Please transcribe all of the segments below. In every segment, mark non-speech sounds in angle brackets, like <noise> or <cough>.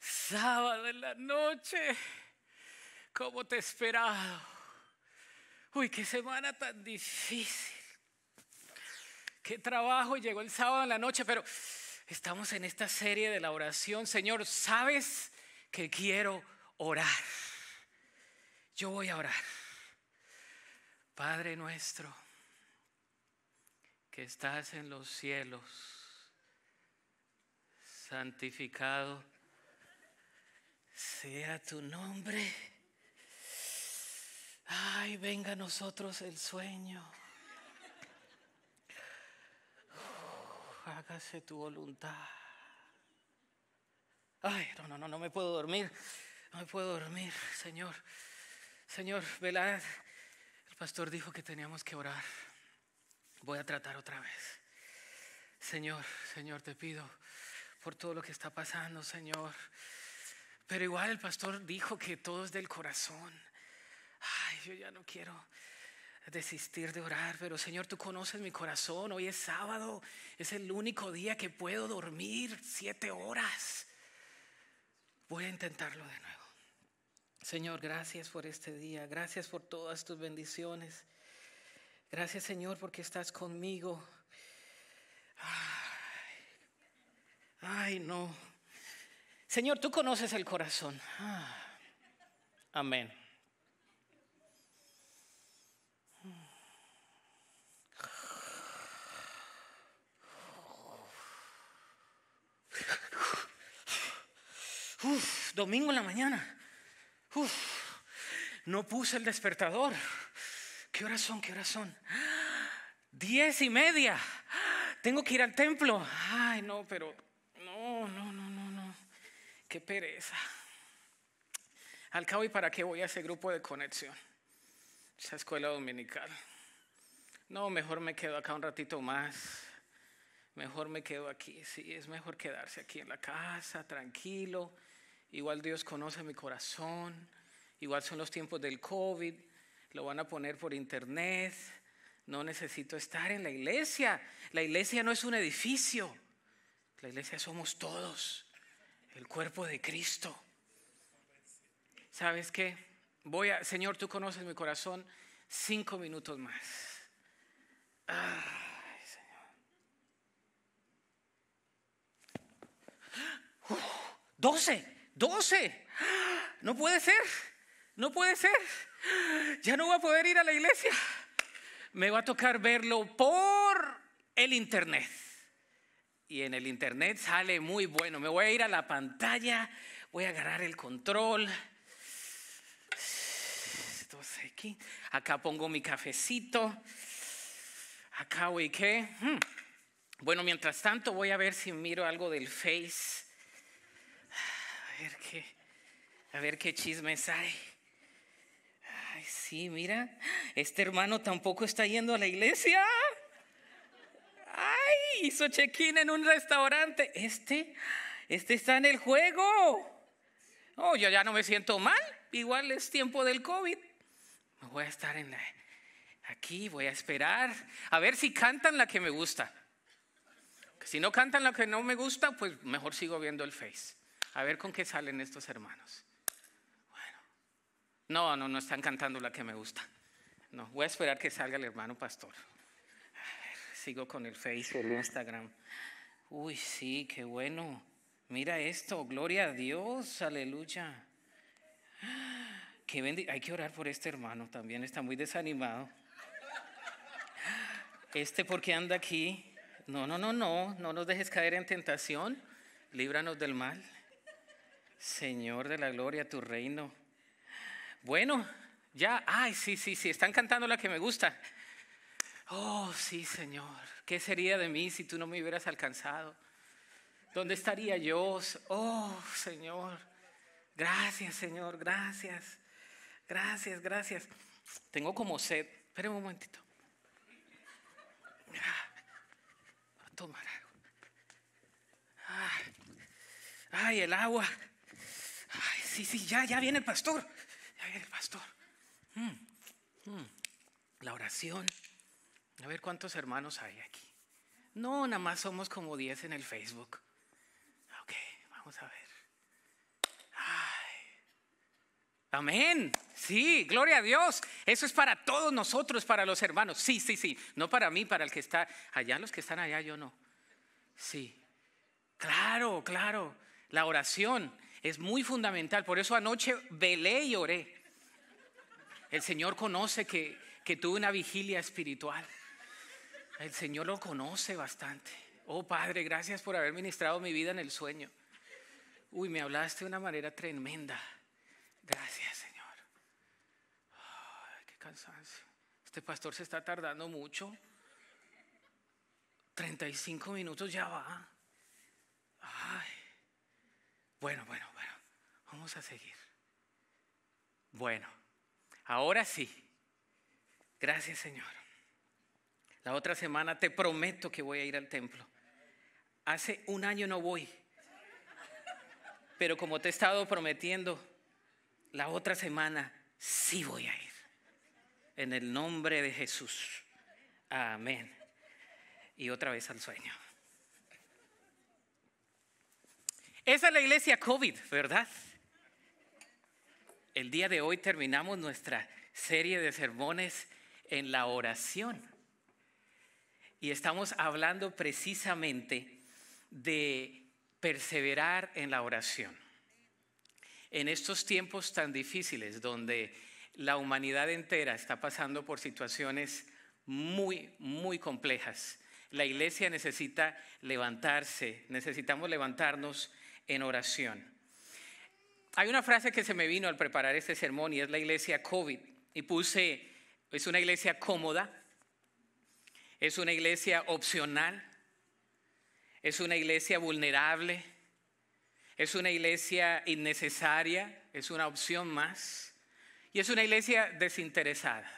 Sábado en la noche, como te he esperado. Uy, qué semana tan difícil. Qué trabajo, llegó el sábado en la noche, pero estamos en esta serie de la oración. Señor, sabes que quiero orar. Yo voy a orar. Padre nuestro, que estás en los cielos, santificado sea tu nombre. Ay, venga a nosotros el sueño. hágase tu voluntad. Ay, no, no, no, no me puedo dormir. No me puedo dormir, Señor. Señor, velad. El pastor dijo que teníamos que orar. Voy a tratar otra vez. Señor, Señor, te pido por todo lo que está pasando, Señor. Pero igual el pastor dijo que todo es del corazón. Ay, yo ya no quiero desistir de orar, pero Señor, tú conoces mi corazón. Hoy es sábado, es el único día que puedo dormir siete horas. Voy a intentarlo de nuevo. Señor, gracias por este día, gracias por todas tus bendiciones. Gracias Señor porque estás conmigo. Ay, no. Señor, tú conoces el corazón. Ah. amén. domingo en la mañana. Uf, no puse el despertador. ¿Qué horas son? ¿Qué horas son? Diez y media. Tengo que ir al templo. Ay, no, pero no, no, no, no, no. Qué pereza. Al cabo, ¿y para qué voy a ese grupo de conexión? Esa escuela dominical. No, mejor me quedo acá un ratito más. Mejor me quedo aquí. Sí, es mejor quedarse aquí en la casa, tranquilo igual Dios conoce mi corazón, igual son los tiempos del COVID, lo van a poner por internet, no necesito estar en la iglesia, la iglesia no es un edificio, la iglesia somos todos, el cuerpo de Cristo. ¿Sabes qué? Voy a, Señor, tú conoces mi corazón, cinco minutos más. Ay, 12. No puede ser, no puede ser. Ya no voy a poder ir a la iglesia. Me va a tocar verlo por el internet. Y en el internet sale muy bueno. Me voy a ir a la pantalla, voy a agarrar el control. 12, aquí. Acá pongo mi cafecito. Acá voy qué. Hmm. Bueno, mientras tanto voy a ver si miro algo del Face ver qué, a ver qué chismes hay. Ay, sí, mira, este hermano tampoco está yendo a la iglesia. Ay, hizo check-in en un restaurante. Este, este está en el juego. Oh, yo ya no me siento mal. Igual es tiempo del COVID. Me voy a estar en aquí, voy a esperar. A ver si cantan la que me gusta. Si no cantan la que no me gusta, pues mejor sigo viendo el Face. A ver con qué salen estos hermanos. Bueno, no, no, no están cantando la que me gusta. No, voy a esperar que salga el hermano pastor. sigo con el Facebook, Instagram. Uy, sí, qué bueno. Mira esto, gloria a Dios, aleluya. Que Hay que orar por este hermano, también está muy desanimado. Este ¿por qué anda aquí. No, no, no, no, no nos dejes caer en tentación, líbranos del mal. Señor de la gloria, tu reino. Bueno, ya, ay, sí, sí, sí, están cantando la que me gusta. Oh, sí, Señor, ¿qué sería de mí si tú no me hubieras alcanzado? ¿Dónde estaría yo? Oh, Señor, gracias, Señor, gracias, gracias, gracias. Tengo como sed, Espera un momentito. Ah, a tomar agua. Ah, ay, el agua. Ay, sí, sí, ya, ya viene el pastor. Ya viene el pastor. Mm, mm. La oración. A ver cuántos hermanos hay aquí. No, nada más somos como 10 en el Facebook. Ok, vamos a ver. Amén. Sí, gloria a Dios. Eso es para todos nosotros, para los hermanos. Sí, sí, sí. No para mí, para el que está allá, los que están allá, yo no. Sí. Claro, claro. La oración. Es muy fundamental. Por eso anoche velé y oré. El Señor conoce que, tuve una vigilia espiritual. El Señor lo conoce bastante. Oh Padre, gracias por haber ministrado mi vida en el sueño. Uy, me hablaste de una manera tremenda. Gracias, Señor. Ay, qué cansancio. Este pastor se está tardando mucho. 35 minutos ya va. Ay. Bueno, bueno, bueno, vamos a seguir. Bueno, ahora sí. Gracias Señor. La otra semana te prometo que voy a ir al templo. Hace un año no voy, pero como te he estado prometiendo, la otra semana sí voy a ir. En el nombre de Jesús. Amén. Y otra vez al sueño. Esa es la iglesia COVID, ¿verdad? El día de hoy terminamos nuestra serie de sermones en la oración. Y estamos hablando precisamente de perseverar en la oración. En estos tiempos tan difíciles donde la humanidad entera está pasando por situaciones muy, muy complejas, la iglesia necesita levantarse, necesitamos levantarnos en oración. Hay una frase que se me vino al preparar este sermón y es la iglesia COVID. Y puse, es una iglesia cómoda, es una iglesia opcional, es una iglesia vulnerable, es una iglesia innecesaria, es una opción más y es una iglesia desinteresada.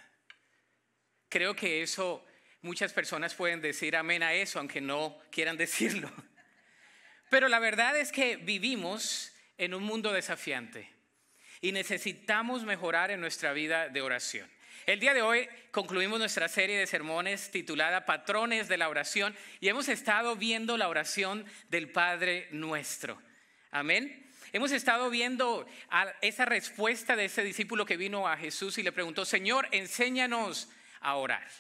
Creo que eso muchas personas pueden decir amén a eso, aunque no quieran <laughs> decirlo. Pero la verdad es que vivimos en un mundo desafiante y necesitamos mejorar en nuestra vida de oración. El día de hoy concluimos nuestra serie de sermones titulada Patrones de la Oración y hemos estado viendo la oración del Padre Nuestro. Amén. Hemos estado viendo esa respuesta de ese discípulo que vino a Jesús y le preguntó, Señor, enséñanos a orar.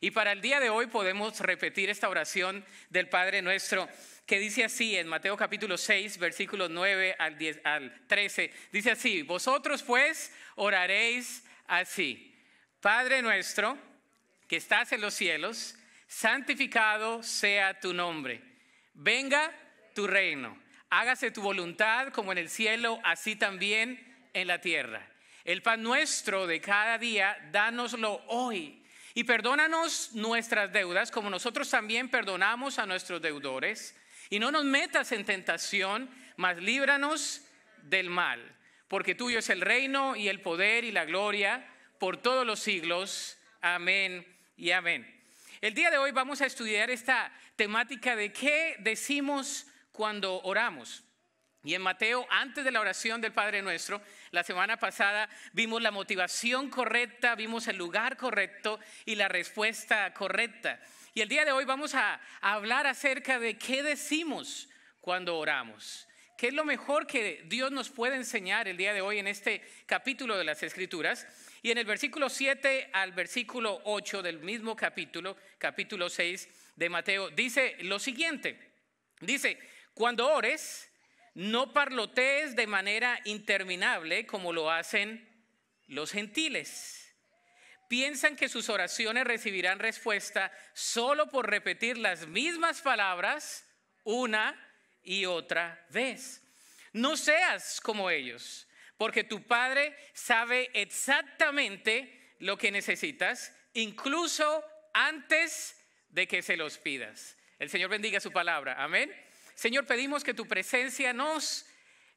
Y para el día de hoy podemos repetir esta oración del Padre Nuestro que dice así en Mateo capítulo 6, versículos 9 al, 10, al 13. Dice así, vosotros pues oraréis así. Padre nuestro, que estás en los cielos, santificado sea tu nombre. Venga tu reino. Hágase tu voluntad como en el cielo, así también en la tierra. El pan nuestro de cada día, dánoslo hoy. Y perdónanos nuestras deudas, como nosotros también perdonamos a nuestros deudores. Y no nos metas en tentación, mas líbranos del mal, porque tuyo es el reino y el poder y la gloria por todos los siglos. Amén y amén. El día de hoy vamos a estudiar esta temática de qué decimos cuando oramos. Y en Mateo, antes de la oración del Padre Nuestro, la semana pasada vimos la motivación correcta, vimos el lugar correcto y la respuesta correcta. Y el día de hoy vamos a, hablar acerca de qué decimos cuando oramos. ¿Qué es lo mejor que Dios nos puede enseñar el día de hoy en este capítulo de las Escrituras? Y en el versículo 7 al versículo 8 del mismo capítulo, capítulo 6 de Mateo, dice lo siguiente. Dice, cuando ores, no parlotees de manera interminable como lo hacen los gentiles piensan que sus oraciones recibirán respuesta solo por repetir las mismas palabras una y otra vez. No seas como ellos, porque tu Padre sabe exactamente lo que necesitas, incluso antes de que se los pidas. El Señor bendiga su palabra. Amén. Señor, pedimos que tu presencia nos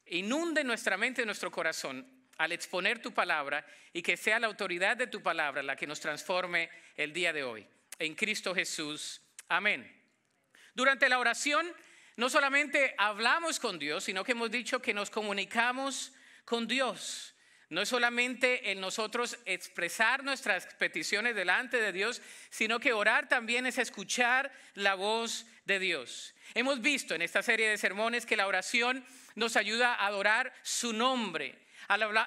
inunde nuestra mente y nuestro corazón al exponer tu palabra y que sea la autoridad de tu palabra la que nos transforme el día de hoy. En Cristo Jesús. Amén. Durante la oración no solamente hablamos con Dios, sino que hemos dicho que nos comunicamos con Dios. No es solamente en nosotros expresar nuestras peticiones delante de Dios, sino que orar también es escuchar la voz de Dios. Hemos visto en esta serie de sermones que la oración nos ayuda a adorar su nombre,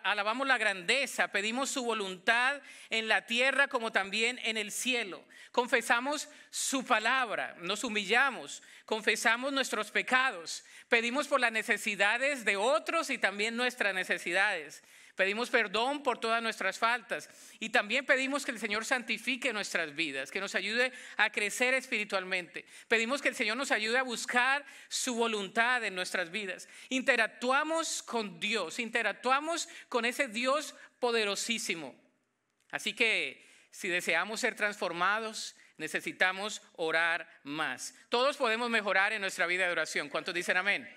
alabamos la grandeza, pedimos su voluntad en la tierra como también en el cielo. Confesamos su palabra, nos humillamos, confesamos nuestros pecados, pedimos por las necesidades de otros y también nuestras necesidades. Pedimos perdón por todas nuestras faltas y también pedimos que el Señor santifique nuestras vidas, que nos ayude a crecer espiritualmente. Pedimos que el Señor nos ayude a buscar su voluntad en nuestras vidas. Interactuamos con Dios, interactuamos con ese Dios poderosísimo. Así que si deseamos ser transformados, necesitamos orar más. Todos podemos mejorar en nuestra vida de oración. ¿Cuántos dicen amén?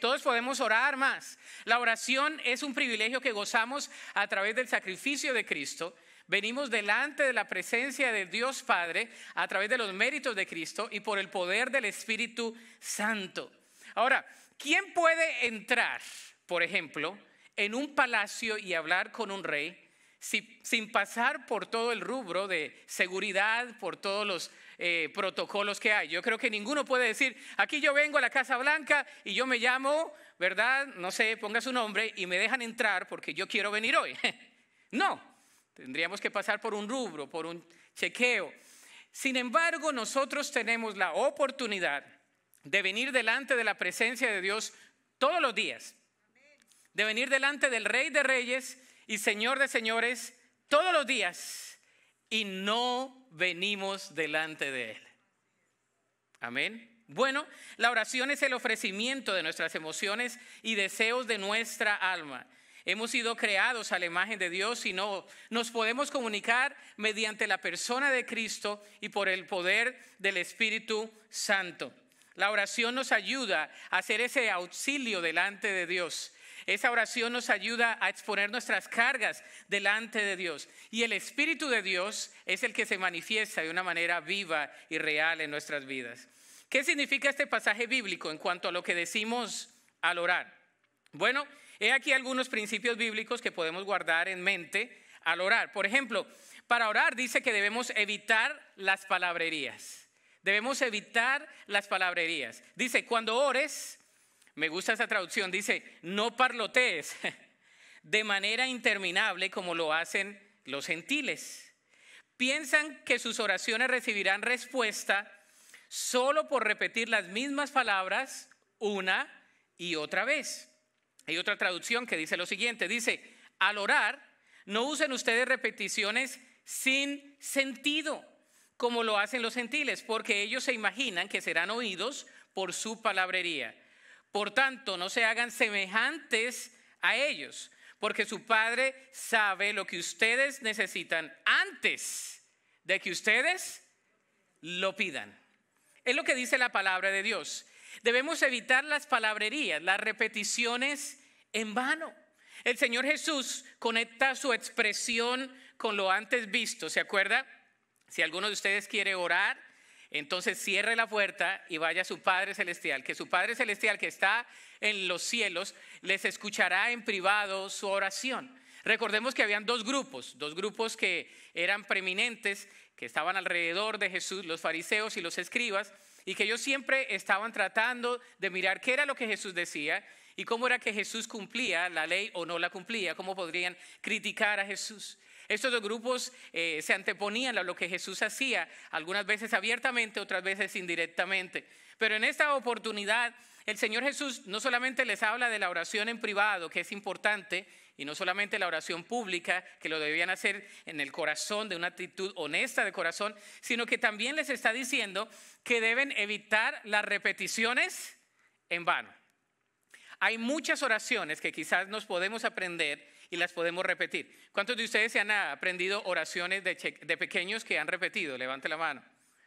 todos podemos orar más. La oración es un privilegio que gozamos a través del sacrificio de Cristo. Venimos delante de la presencia de Dios Padre a través de los méritos de Cristo y por el poder del Espíritu Santo. Ahora, ¿quién puede entrar, por ejemplo, en un palacio y hablar con un rey sin pasar por todo el rubro de seguridad, por todos los eh, protocolos que hay. Yo creo que ninguno puede decir, aquí yo vengo a la Casa Blanca y yo me llamo, ¿verdad? No sé, ponga su nombre y me dejan entrar porque yo quiero venir hoy. <laughs> no, tendríamos que pasar por un rubro, por un chequeo. Sin embargo, nosotros tenemos la oportunidad de venir delante de la presencia de Dios todos los días, de venir delante del Rey de Reyes y Señor de Señores todos los días y no venimos delante de Él. Amén. Bueno, la oración es el ofrecimiento de nuestras emociones y deseos de nuestra alma. Hemos sido creados a la imagen de Dios y no nos podemos comunicar mediante la persona de Cristo y por el poder del Espíritu Santo. La oración nos ayuda a hacer ese auxilio delante de Dios esa oración nos ayuda a exponer nuestras cargas delante de Dios. Y el Espíritu de Dios es el que se manifiesta de una manera viva y real en nuestras vidas. ¿Qué significa este pasaje bíblico en cuanto a lo que decimos al orar? Bueno, he aquí algunos principios bíblicos que podemos guardar en mente al orar. Por ejemplo, para orar dice que debemos evitar las palabrerías. Debemos evitar las palabrerías. Dice, cuando ores, me gusta esa traducción, dice, no parlotees <laughs> de manera interminable como lo hacen los gentiles. Piensan que sus oraciones recibirán respuesta solo por repetir las mismas palabras una y otra vez. Hay otra traducción que dice lo siguiente, dice, al orar, no usen ustedes repeticiones sin sentido, como lo hacen los gentiles, porque ellos se imaginan que serán oídos por su palabrería. Por tanto, no se hagan semejantes a ellos, porque su Padre sabe lo que ustedes necesitan antes de que ustedes lo pidan. Es lo que dice la palabra de Dios. Debemos evitar las palabrerías, las repeticiones en vano. El Señor Jesús conecta su expresión con lo antes visto, ¿se acuerda? Si alguno de ustedes quiere orar, entonces cierre la puerta y vaya a su Padre Celestial, que su Padre Celestial que está en los cielos les escuchará en privado su oración. Recordemos que habían dos grupos, dos grupos que eran preeminentes, que estaban alrededor de Jesús, los fariseos y los escribas, y que ellos siempre estaban tratando de mirar qué era lo que Jesús decía y cómo era que Jesús cumplía la ley o no la cumplía, cómo podrían criticar a Jesús. Estos dos grupos eh, se anteponían a lo que Jesús hacía, algunas veces abiertamente, otras veces indirectamente. Pero en esta oportunidad el Señor Jesús no solamente les habla de la oración en privado, que es importante, y no solamente la oración pública, que lo debían hacer en el corazón, de una actitud honesta de corazón, sino que también les está diciendo que deben evitar las repeticiones en vano. Hay muchas oraciones que quizás nos podemos aprender y las podemos repetir. ¿Cuántos de ustedes se han aprendido oraciones de, de pequeños que han repetido? Levante la mano.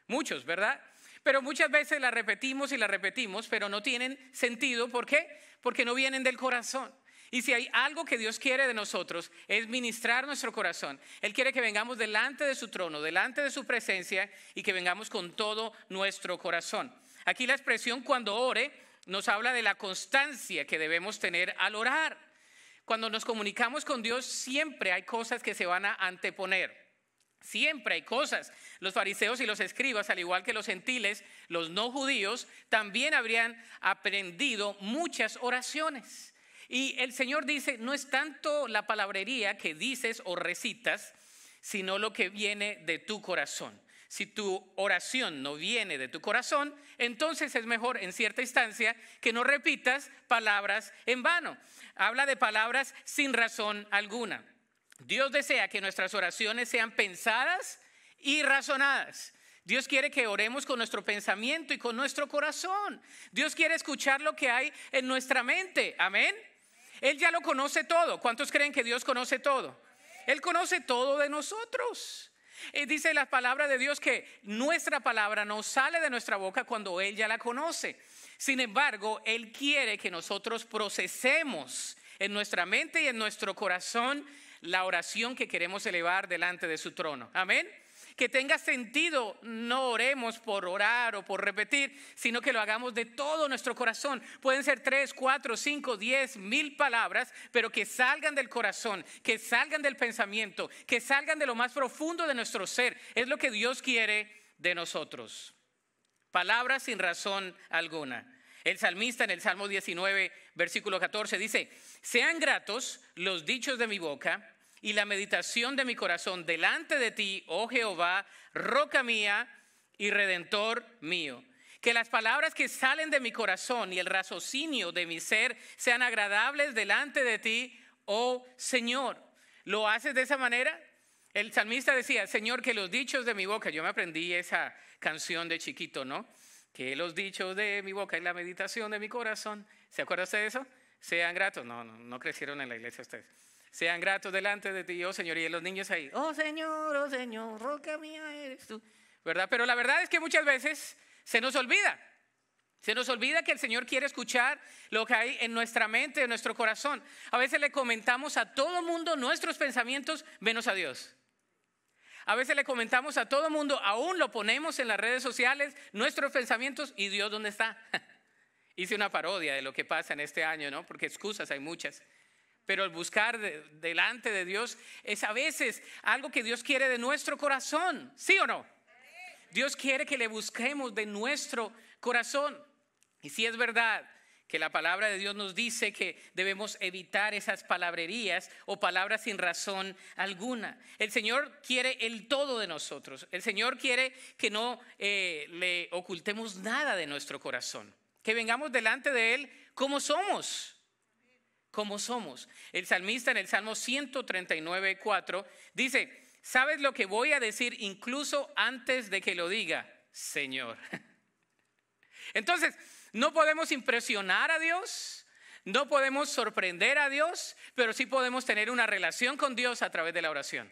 Muchos, ¿verdad? Pero muchas veces las repetimos y las repetimos, pero no tienen sentido. ¿Por qué? Porque no vienen del corazón. Y si hay algo que Dios quiere de nosotros es ministrar nuestro corazón. Él quiere que vengamos delante de su trono, delante de su presencia y que vengamos con todo nuestro corazón. Aquí la expresión cuando ore nos habla de la constancia que debemos tener al orar. Cuando nos comunicamos con Dios siempre hay cosas que se van a anteponer. Siempre hay cosas. Los fariseos y los escribas, al igual que los gentiles, los no judíos, también habrían aprendido muchas oraciones. Y el Señor dice, no es tanto la palabrería que dices o recitas, sino lo que viene de tu corazón. Si tu oración no viene de tu corazón, entonces es mejor en cierta instancia que no repitas palabras en vano. Habla de palabras sin razón alguna. Dios desea que nuestras oraciones sean pensadas y razonadas. Dios quiere que oremos con nuestro pensamiento y con nuestro corazón. Dios quiere escuchar lo que hay en nuestra mente. Amén. Él ya lo conoce todo. ¿Cuántos creen que Dios conoce todo? Él conoce todo de nosotros dice la palabra de Dios que nuestra palabra no sale de nuestra boca cuando Él ya la conoce. Sin embargo, Él quiere que nosotros procesemos en nuestra mente y en nuestro corazón la oración que queremos elevar delante de su trono. Amén que tenga sentido, no oremos por orar o por repetir, sino que lo hagamos de todo nuestro corazón. Pueden ser tres, cuatro, cinco, diez, mil palabras, pero que salgan del corazón, que salgan del pensamiento, que salgan de lo más profundo de nuestro ser. Es lo que Dios quiere de nosotros. Palabras sin razón alguna. El salmista en el Salmo 19, versículo 14 dice, sean gratos los dichos de mi boca y la meditación de mi corazón delante de ti, oh Jehová, roca mía y redentor mío. Que las palabras que salen de mi corazón y el raciocinio de mi ser sean agradables delante de ti, oh Señor. ¿Lo haces de esa manera? El salmista decía, Señor, que los dichos de mi boca, yo me aprendí esa canción de chiquito, ¿no? Que los dichos de mi boca y la meditación de mi corazón, ¿se acuerda usted de eso? Sean gratos. No, no, no crecieron en la iglesia ustedes sean gratos delante de ti, oh Señor, y los niños ahí, oh Señor, oh Señor, roca mía eres tú, ¿verdad? Pero la verdad es que muchas veces se nos olvida, se nos olvida que el Señor quiere escuchar lo que hay en nuestra mente, en nuestro corazón. A veces le comentamos a todo mundo nuestros pensamientos, menos a Dios. A veces le comentamos a todo mundo, aún lo ponemos en las redes sociales, nuestros pensamientos y Dios dónde está. <laughs> Hice una parodia de lo que pasa en este año, ¿no? Porque excusas hay muchas. Pero el buscar delante de Dios es a veces algo que Dios quiere de nuestro corazón, ¿sí o no? Dios quiere que le busquemos de nuestro corazón. Y si es verdad que la palabra de Dios nos dice que debemos evitar esas palabrerías o palabras sin razón alguna. El Señor quiere el todo de nosotros. El Señor quiere que no eh, le ocultemos nada de nuestro corazón. Que vengamos delante de Él como somos como somos. El salmista en el Salmo 139, 4 dice, ¿sabes lo que voy a decir incluso antes de que lo diga, Señor? <laughs> Entonces, no podemos impresionar a Dios, no podemos sorprender a Dios, pero sí podemos tener una relación con Dios a través de la oración.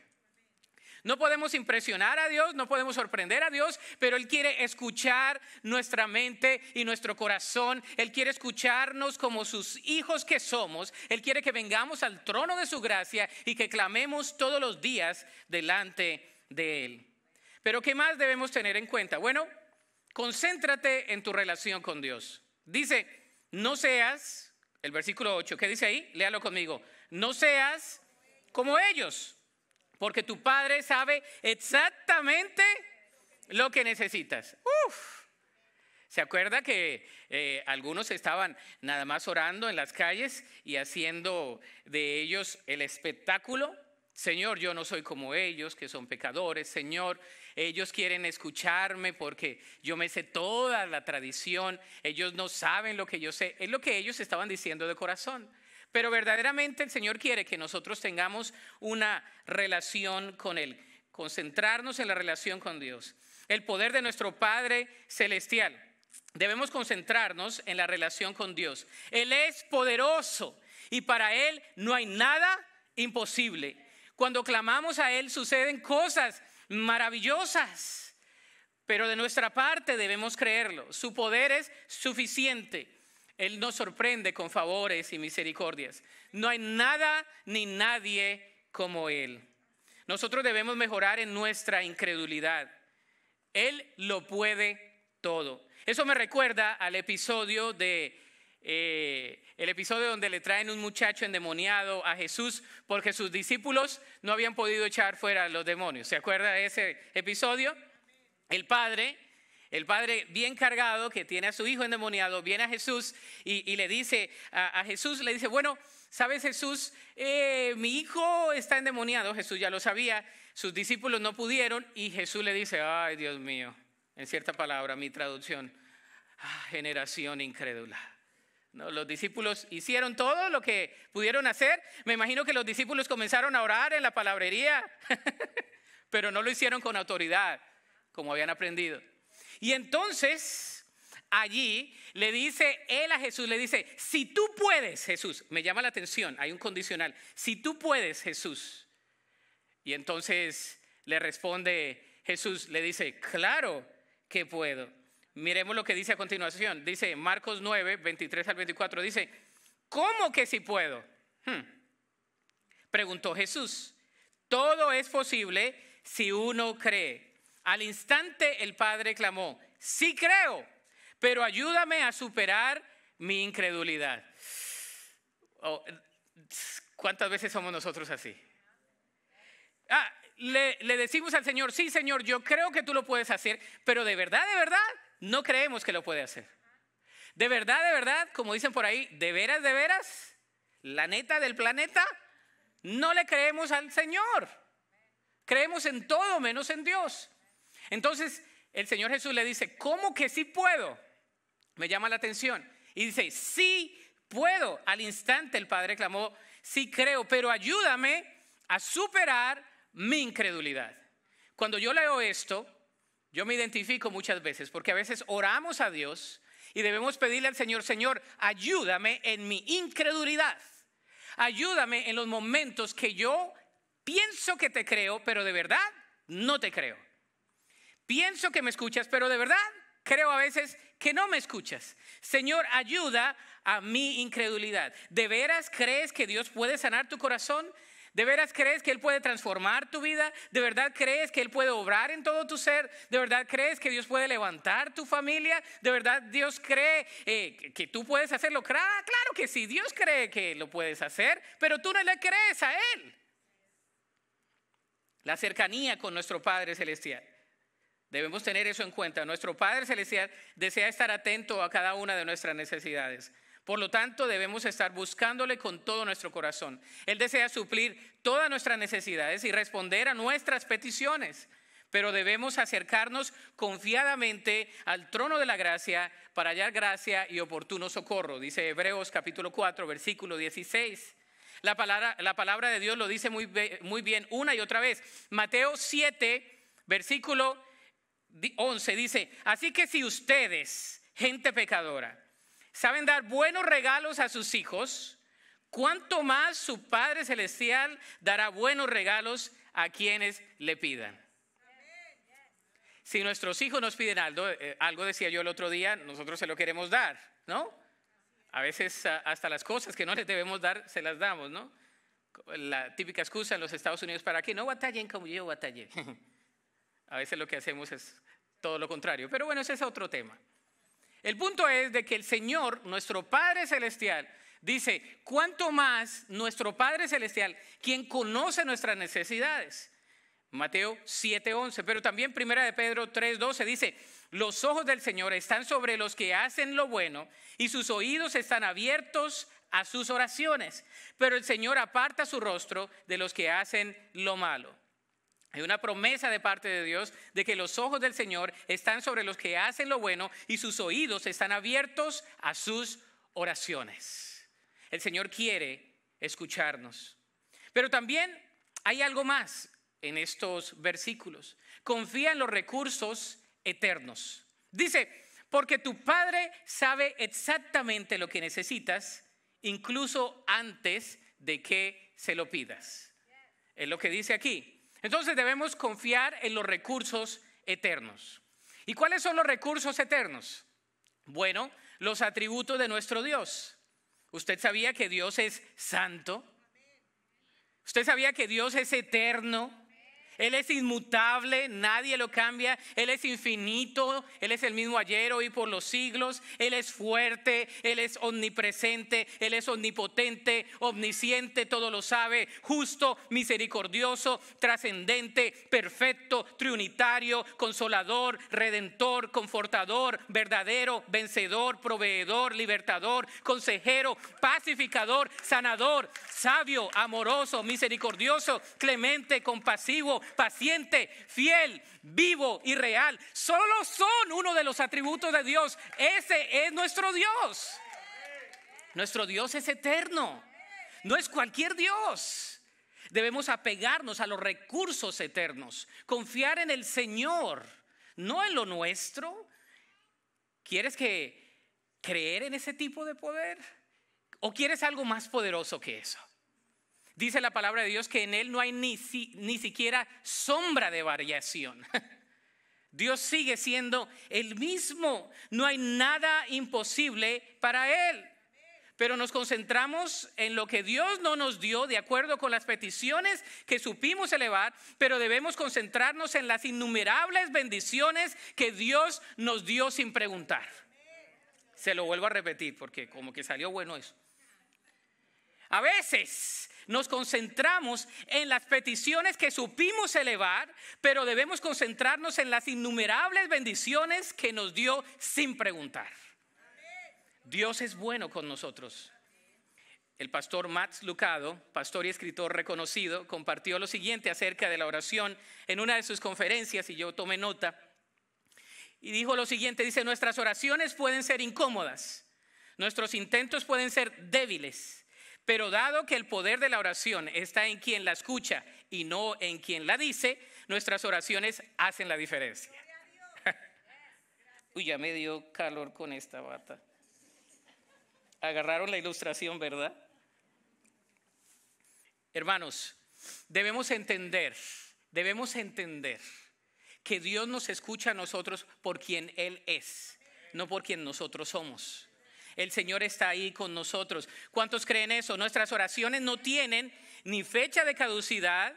No podemos impresionar a Dios, no podemos sorprender a Dios, pero Él quiere escuchar nuestra mente y nuestro corazón. Él quiere escucharnos como sus hijos que somos. Él quiere que vengamos al trono de su gracia y que clamemos todos los días delante de Él. Pero ¿qué más debemos tener en cuenta? Bueno, concéntrate en tu relación con Dios. Dice, no seas, el versículo 8, ¿qué dice ahí? Léalo conmigo. No seas como ellos porque tu Padre sabe exactamente lo que necesitas. Uf. ¿Se acuerda que eh, algunos estaban nada más orando en las calles y haciendo de ellos el espectáculo? Señor, yo no soy como ellos, que son pecadores. Señor, ellos quieren escucharme porque yo me sé toda la tradición. Ellos no saben lo que yo sé. Es lo que ellos estaban diciendo de corazón. Pero verdaderamente el Señor quiere que nosotros tengamos una relación con Él, concentrarnos en la relación con Dios, el poder de nuestro Padre Celestial. Debemos concentrarnos en la relación con Dios. Él es poderoso y para Él no hay nada imposible. Cuando clamamos a Él suceden cosas maravillosas, pero de nuestra parte debemos creerlo. Su poder es suficiente. Él nos sorprende con favores y misericordias. No hay nada ni nadie como Él. Nosotros debemos mejorar en nuestra incredulidad. Él lo puede todo. Eso me recuerda al episodio de eh, el episodio donde le traen un muchacho endemoniado a Jesús porque sus discípulos no habían podido echar fuera a los demonios. ¿Se acuerda de ese episodio? El padre el padre bien cargado que tiene a su hijo endemoniado, viene a Jesús y, le dice a, Jesús, le dice, bueno, ¿sabes Jesús? Eh, mi hijo está endemoniado, Jesús ya lo sabía, sus discípulos no pudieron y Jesús le dice, ay Dios mío, en cierta palabra, mi traducción, ah, generación incrédula. No, los discípulos hicieron todo lo que pudieron hacer. Me imagino que los discípulos comenzaron a orar en la palabrería, <laughs> pero no lo hicieron con autoridad, como habían aprendido. Y entonces allí le dice él a Jesús, le dice, si tú puedes, Jesús, me llama la atención, hay un condicional, si tú puedes, Jesús. Y entonces le responde Jesús, le dice, claro que puedo. Miremos lo que dice a continuación. Dice Marcos 9, 23 al 24. Dice, ¿cómo que si puedo? Hmm. Preguntó Jesús, todo es posible si uno cree. Al instante el padre clamó, sí creo, pero ayúdame a superar mi incredulidad. Oh, ¿Cuántas veces somos nosotros así? Ah, le, le, decimos al Señor, sí Señor, yo creo que tú lo puedes hacer, pero de verdad, de verdad, no creemos que lo puede hacer. De verdad, de verdad, como dicen por ahí, de veras, de veras, la neta del planeta, no le creemos al Señor. Creemos en todo menos en Dios. Entonces el Señor Jesús le dice, ¿cómo que sí puedo? Me llama la atención. Y dice, sí puedo. Al instante el Padre clamó, sí creo, pero ayúdame a superar mi incredulidad. Cuando yo leo esto, yo me identifico muchas veces, porque a veces oramos a Dios y debemos pedirle al Señor, Señor, ayúdame en mi incredulidad. Ayúdame en los momentos que yo pienso que te creo, pero de verdad no te creo. Pienso que me escuchas, pero de verdad creo a veces que no me escuchas. Señor, ayuda a mi incredulidad. ¿De veras crees que Dios puede sanar tu corazón? ¿De veras crees que Él puede transformar tu vida? ¿De verdad crees que Él puede obrar en todo tu ser? ¿De verdad crees que Dios puede levantar tu familia? ¿De verdad Dios cree eh, que tú puedes hacerlo? Claro, claro que sí, Dios cree que lo puedes hacer, pero tú no le crees a Él. La cercanía con nuestro Padre Celestial. Debemos tener eso en cuenta. Nuestro Padre Celestial desea estar atento a cada una de nuestras necesidades. Por lo tanto, debemos estar buscándole con todo nuestro corazón. Él desea suplir todas nuestras necesidades y responder a nuestras peticiones. Pero debemos acercarnos confiadamente al trono de la gracia para hallar gracia y oportuno socorro, dice Hebreos capítulo 4, versículo 16. La palabra, la palabra de Dios lo dice muy, muy bien una y otra vez. Mateo 7, versículo 11 dice, así que si ustedes, gente pecadora, saben dar buenos regalos a sus hijos, ¿cuánto más su Padre Celestial dará buenos regalos a quienes le pidan? Si nuestros hijos nos piden algo, eh, algo decía yo el otro día, nosotros se lo queremos dar, ¿no? A veces ah, hasta las cosas que no les debemos dar, se las damos, ¿no? La típica excusa en los Estados Unidos para que no batallen como yo batallé. <laughs> A veces lo que hacemos es todo lo contrario. Pero bueno, ese es otro tema. El punto es de que el Señor, nuestro Padre Celestial, dice, ¿cuánto más nuestro Padre Celestial, quien conoce nuestras necesidades. Mateo 7:11, pero también Primera de Pedro 3:12 dice, los ojos del Señor están sobre los que hacen lo bueno y sus oídos están abiertos a sus oraciones, pero el Señor aparta su rostro de los que hacen lo malo. Hay una promesa de parte de Dios de que los ojos del Señor están sobre los que hacen lo bueno y sus oídos están abiertos a sus oraciones. El Señor quiere escucharnos. Pero también hay algo más en estos versículos. Confía en los recursos eternos. Dice, porque tu Padre sabe exactamente lo que necesitas, incluso antes de que se lo pidas. Es lo que dice aquí. Entonces debemos confiar en los recursos eternos. ¿Y cuáles son los recursos eternos? Bueno, los atributos de nuestro Dios. Usted sabía que Dios es santo. Usted sabía que Dios es eterno. Él es inmutable, nadie lo cambia, Él es infinito, Él es el mismo ayer, hoy por los siglos, Él es fuerte, Él es omnipresente, Él es omnipotente, omnisciente, todo lo sabe, justo, misericordioso, trascendente, perfecto, trinitario, consolador, redentor, confortador, verdadero, vencedor, proveedor, libertador, consejero, pacificador, sanador, sabio, amoroso, misericordioso, clemente, compasivo, paciente, fiel, vivo y real. Solo son uno de los atributos de Dios. Ese es nuestro Dios. Nuestro Dios es eterno. No es cualquier Dios. Debemos apegarnos a los recursos eternos, confiar en el Señor, no en lo nuestro. ¿Quieres que creer en ese tipo de poder? ¿O quieres algo más poderoso que eso? Dice la palabra de Dios que en Él no hay ni, ni siquiera sombra de variación. <laughs> Dios sigue siendo el mismo. No hay nada imposible para Él. Pero nos concentramos en lo que Dios no nos dio de acuerdo con las peticiones que supimos elevar, pero debemos concentrarnos en las innumerables bendiciones que Dios nos dio sin preguntar. Se lo vuelvo a repetir porque como que salió bueno eso. A veces nos concentramos en las peticiones que supimos elevar, pero debemos concentrarnos en las innumerables bendiciones que nos dio sin preguntar. Dios es bueno con nosotros. El pastor Max Lucado, pastor y escritor reconocido, compartió lo siguiente acerca de la oración en una de sus conferencias y yo tomé nota. Y dijo lo siguiente, dice, nuestras oraciones pueden ser incómodas, nuestros intentos pueden ser débiles, pero dado que el poder de la oración está en quien la escucha y no en quien la dice, nuestras oraciones hacen la diferencia. <laughs> Uy, ya me dio calor con esta bata. Agarraron la ilustración, ¿verdad? Hermanos, debemos entender, debemos entender que Dios nos escucha a nosotros por quien Él es, no por quien nosotros somos. El Señor está ahí con nosotros. ¿Cuántos creen eso? Nuestras oraciones no tienen ni fecha de caducidad,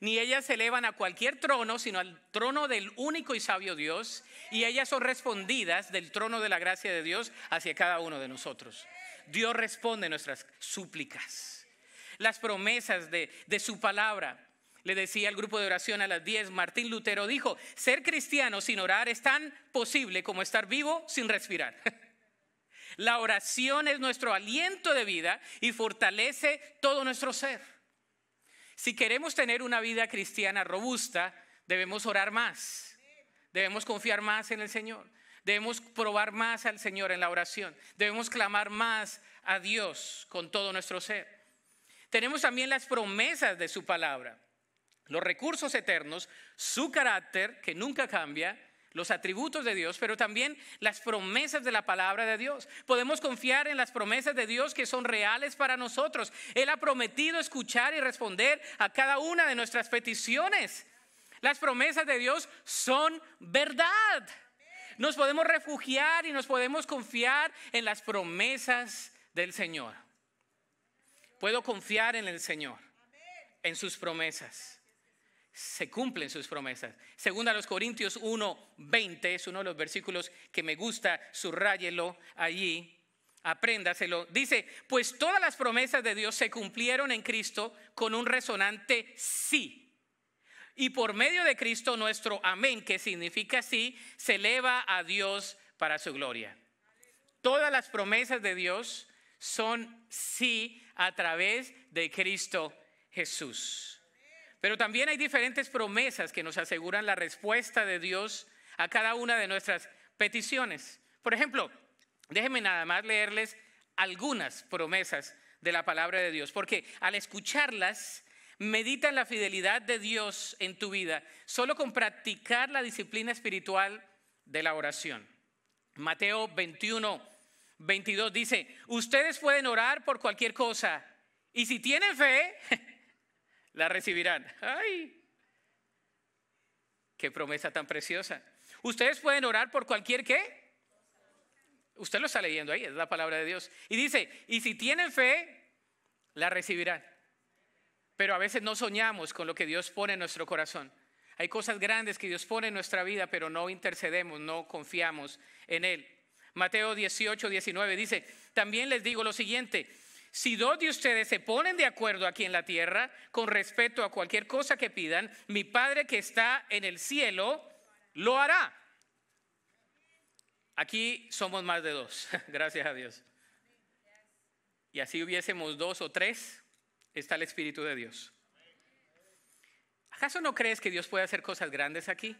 ni ellas se elevan a cualquier trono, sino al trono del único y sabio Dios, y ellas son respondidas del trono de la gracia de Dios hacia cada uno de nosotros. Dios responde nuestras súplicas, las promesas de, de su palabra. Le decía al grupo de oración a las 10, Martín Lutero dijo, ser cristiano sin orar es tan posible como estar vivo sin respirar. <laughs> La oración es nuestro aliento de vida y fortalece todo nuestro ser. Si queremos tener una vida cristiana robusta, debemos orar más, debemos confiar más en el Señor, debemos probar más al Señor en la oración, debemos clamar más a Dios con todo nuestro ser. Tenemos también las promesas de su palabra, los recursos eternos, su carácter que nunca cambia los atributos de Dios, pero también las promesas de la palabra de Dios. Podemos confiar en las promesas de Dios que son reales para nosotros. Él ha prometido escuchar y responder a cada una de nuestras peticiones. Las promesas de Dios son verdad. Nos podemos refugiar y nos podemos confiar en las promesas del Señor. Puedo confiar en el Señor, en sus promesas se cumplen sus promesas. según a los Corintios 1, 20 es uno de los versículos que me gusta, subrayelo allí, apréndaselo. Dice, pues todas las promesas de Dios se cumplieron en Cristo con un resonante sí. Y por medio de Cristo nuestro amén, que significa sí, se eleva a Dios para su gloria. Todas las promesas de Dios son sí a través de Cristo Jesús. Pero también hay diferentes promesas que nos aseguran la respuesta de Dios a cada una de nuestras peticiones. Por ejemplo, déjenme nada más leerles algunas promesas de la palabra de Dios, porque al escucharlas, meditan la fidelidad de Dios en tu vida, solo con practicar la disciplina espiritual de la oración. Mateo 21, 22 dice, ustedes pueden orar por cualquier cosa, y si tienen fe, la recibirán. ¡Ay! ¡Qué promesa tan preciosa! Ustedes pueden orar por cualquier qué. Usted lo está leyendo ahí, es la palabra de Dios. Y dice, y si tienen fe, la recibirán. Pero a veces no soñamos con lo que Dios pone en nuestro corazón. Hay cosas grandes que Dios pone en nuestra vida, pero no intercedemos, no confiamos en Él. Mateo 18, 19 dice, también les digo lo siguiente, si dos de ustedes se ponen de acuerdo aquí en la tierra con respecto a cualquier cosa que pidan, mi Padre que está en el cielo lo hará. Aquí somos más de dos, <laughs> gracias a Dios. Y así hubiésemos dos o tres, está el Espíritu de Dios. ¿Acaso no crees que Dios puede hacer cosas grandes aquí?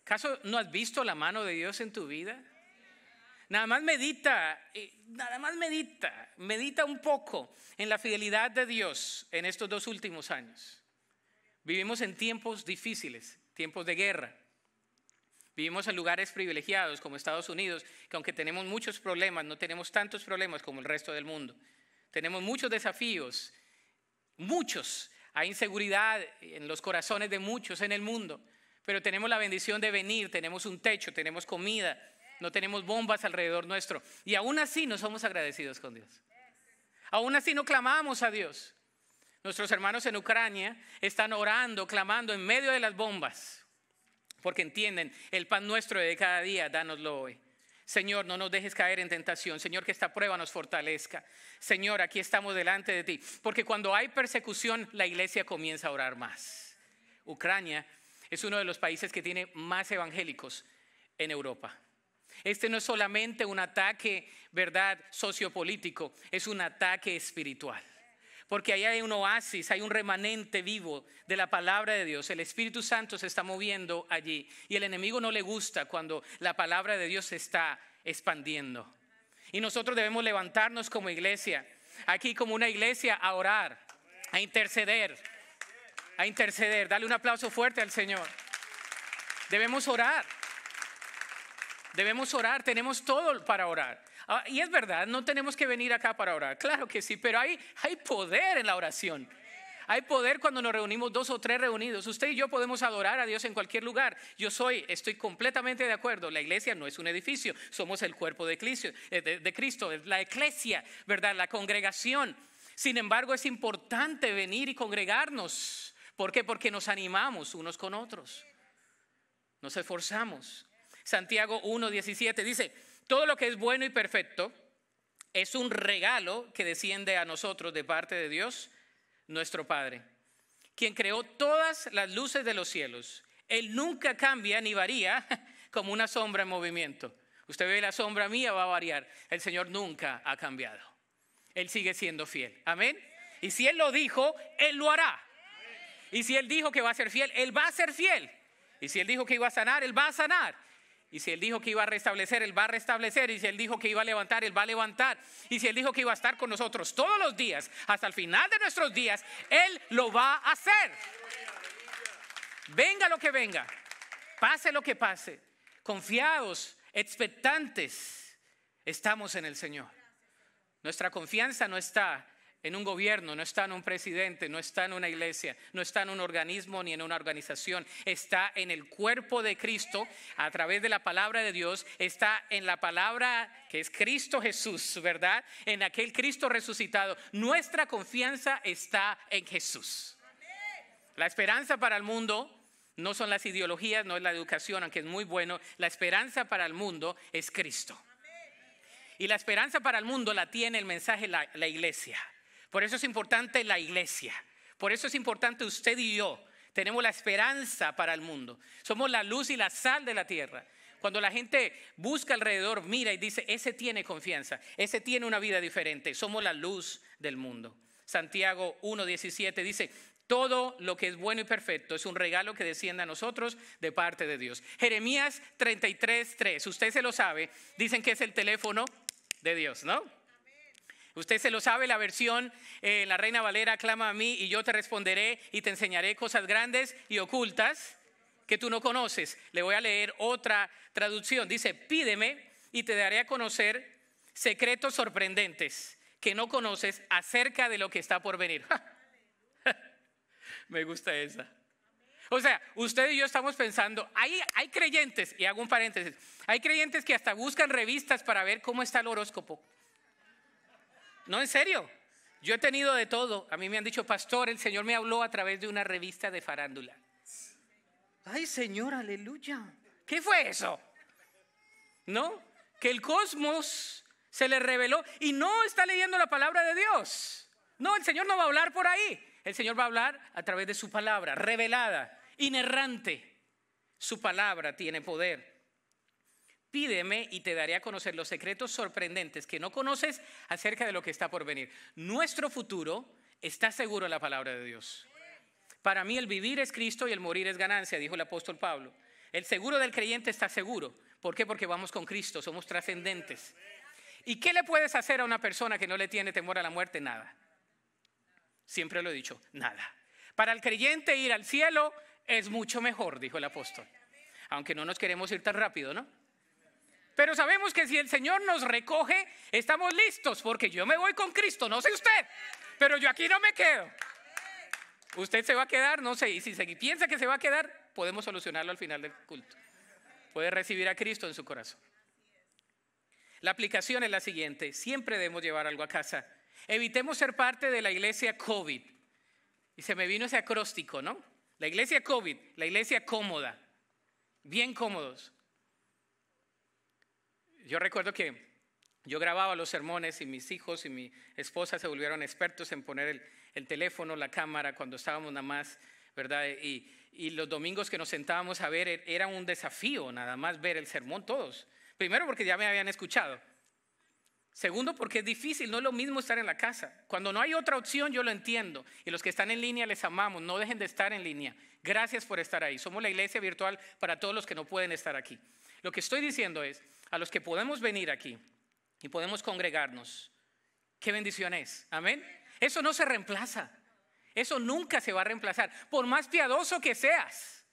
¿Acaso no has visto la mano de Dios en tu vida? Nada más medita, eh, nada más medita, medita un poco en la fidelidad de Dios en estos dos últimos años. Vivimos en tiempos difíciles, tiempos de guerra. Vivimos en lugares privilegiados como Estados Unidos, que aunque tenemos muchos problemas, no tenemos tantos problemas como el resto del mundo. Tenemos muchos desafíos, muchos. Hay inseguridad en los corazones de muchos en el mundo, pero tenemos la bendición de venir, tenemos un techo, tenemos comida, no tenemos bombas alrededor nuestro. Y aún así no somos agradecidos con Dios. Aún así no clamamos a Dios. Nuestros hermanos en Ucrania están orando, clamando en medio de las bombas, porque entienden, el pan nuestro de cada día, dánoslo hoy. Señor, no nos dejes caer en tentación. Señor, que esta prueba nos fortalezca. Señor, aquí estamos delante de ti. Porque cuando hay persecución, la iglesia comienza a orar más. Ucrania es uno de los países que tiene más evangélicos en Europa. Este no es solamente un ataque, ¿verdad?, sociopolítico, es un ataque espiritual. Porque ahí hay un oasis, hay un remanente vivo de la palabra de Dios. El Espíritu Santo se está moviendo allí y el enemigo no le gusta cuando la palabra de Dios se está expandiendo. Y nosotros debemos levantarnos como iglesia, aquí como una iglesia, a orar, a interceder, a interceder. Dale un aplauso fuerte al Señor. Debemos orar. Debemos orar, tenemos todo para orar. Ah, y es verdad, no tenemos que venir acá para orar. Claro que sí, pero hay, hay poder en la oración. Hay poder cuando nos reunimos dos o tres reunidos. Usted y yo podemos adorar a Dios en cualquier lugar. Yo soy, estoy completamente de acuerdo. La iglesia no es un edificio, somos el cuerpo de Cristo, eh, de, de Cristo la iglesia, ¿verdad? La congregación. Sin embargo, es importante venir y congregarnos. ¿Por qué? Porque nos animamos unos con otros. Nos esforzamos. Santiago 1.17 dice, todo lo que es bueno y perfecto es un regalo que desciende a nosotros de parte de Dios, nuestro Padre, quien creó todas las luces de los cielos. Él nunca cambia ni varía <laughs> como una sombra en movimiento. Usted ve la sombra mía, va a variar. El Señor nunca ha cambiado. Él sigue siendo fiel. Amén. Y si Él lo dijo, Él lo hará. Y si Él dijo que va a ser fiel, Él va a ser fiel. Y si Él dijo que iba a sanar, Él va a sanar. Y si Él dijo que iba a restablecer, Él va a restablecer. Y si Él dijo que iba a levantar, Él va a levantar. Y si Él dijo que iba a estar con nosotros todos los días, hasta el final de nuestros días, Él lo va a hacer. Venga lo que venga, pase lo que pase, confiados, expectantes, estamos en el Señor. Nuestra confianza no está en un gobierno, no está en un presidente, no está en una iglesia, no está en un organismo ni en una organización, está en el cuerpo de Cristo a través de la palabra de Dios, está en la palabra que es Cristo Jesús, ¿verdad? En aquel Cristo resucitado. Nuestra confianza está en Jesús. La esperanza para el mundo no son las ideologías, no es la educación, aunque es muy bueno, la esperanza para el mundo es Cristo. Y la esperanza para el mundo la tiene el mensaje la, la iglesia. Por eso es importante la iglesia. Por eso es importante usted y yo. Tenemos la esperanza para el mundo. Somos la luz y la sal de la tierra. Cuando la gente busca alrededor, mira y dice, ese tiene confianza, ese tiene una vida diferente. Somos la luz del mundo. Santiago 1.17 dice, todo lo que es bueno y perfecto es un regalo que desciende a nosotros de parte de Dios. Jeremías 33.3, usted se lo sabe, dicen que es el teléfono de Dios, ¿no? Usted se lo sabe, la versión, eh, la Reina Valera clama a mí y yo te responderé y te enseñaré cosas grandes y ocultas que tú no conoces. Le voy a leer otra traducción. Dice, pídeme y te daré a conocer secretos sorprendentes que no conoces acerca de lo que está por venir. <laughs> Me gusta esa. O sea, usted y yo estamos pensando, hay, hay creyentes, y hago un paréntesis, hay creyentes que hasta buscan revistas para ver cómo está el horóscopo. No, en serio. Yo he tenido de todo. A mí me han dicho, pastor, el Señor me habló a través de una revista de farándula. Ay, Señor, aleluya. ¿Qué fue eso? ¿No? Que el cosmos se le reveló y no está leyendo la palabra de Dios. No, el Señor no va a hablar por ahí. El Señor va a hablar a través de su palabra, revelada, inerrante. Su palabra tiene poder. Pídeme y te daré a conocer los secretos sorprendentes que no conoces acerca de lo que está por venir. Nuestro futuro está seguro en la palabra de Dios. Para mí el vivir es Cristo y el morir es ganancia, dijo el apóstol Pablo. El seguro del creyente está seguro. ¿Por qué? Porque vamos con Cristo, somos trascendentes. ¿Y qué le puedes hacer a una persona que no le tiene temor a la muerte? Nada. Siempre lo he dicho, nada. Para el creyente ir al cielo es mucho mejor, dijo el apóstol. Aunque no nos queremos ir tan rápido, ¿no? Pero sabemos que si el Señor nos recoge, estamos listos, porque yo me voy con Cristo, no sé usted, pero yo aquí no me quedo. Usted se va a quedar, no sé, y si piensa que se va a quedar, podemos solucionarlo al final del culto. Puede recibir a Cristo en su corazón. La aplicación es la siguiente, siempre debemos llevar algo a casa. Evitemos ser parte de la iglesia COVID. Y se me vino ese acróstico, ¿no? La iglesia COVID, la iglesia cómoda, bien cómodos yo recuerdo que yo grababa los sermones y mis hijos y mi esposa se volvieron expertos en poner el, teléfono, la cámara, cuando estábamos nada más, ¿verdad? Y, y, los domingos que nos sentábamos a ver e, era un desafío, nada más ver el sermón todos. Primero porque ya me habían escuchado. Segundo porque es difícil, no es lo mismo estar en la casa. Cuando no hay otra opción yo lo entiendo. Y los que están en línea les amamos, no dejen de estar en línea. Gracias por estar ahí. Somos la iglesia virtual para todos los que no pueden estar aquí. Lo que estoy diciendo es a los que podemos venir aquí y podemos congregarnos, qué bendición es. Amén. Eso no se reemplaza. Eso nunca se va a reemplazar. Por más piadoso que seas,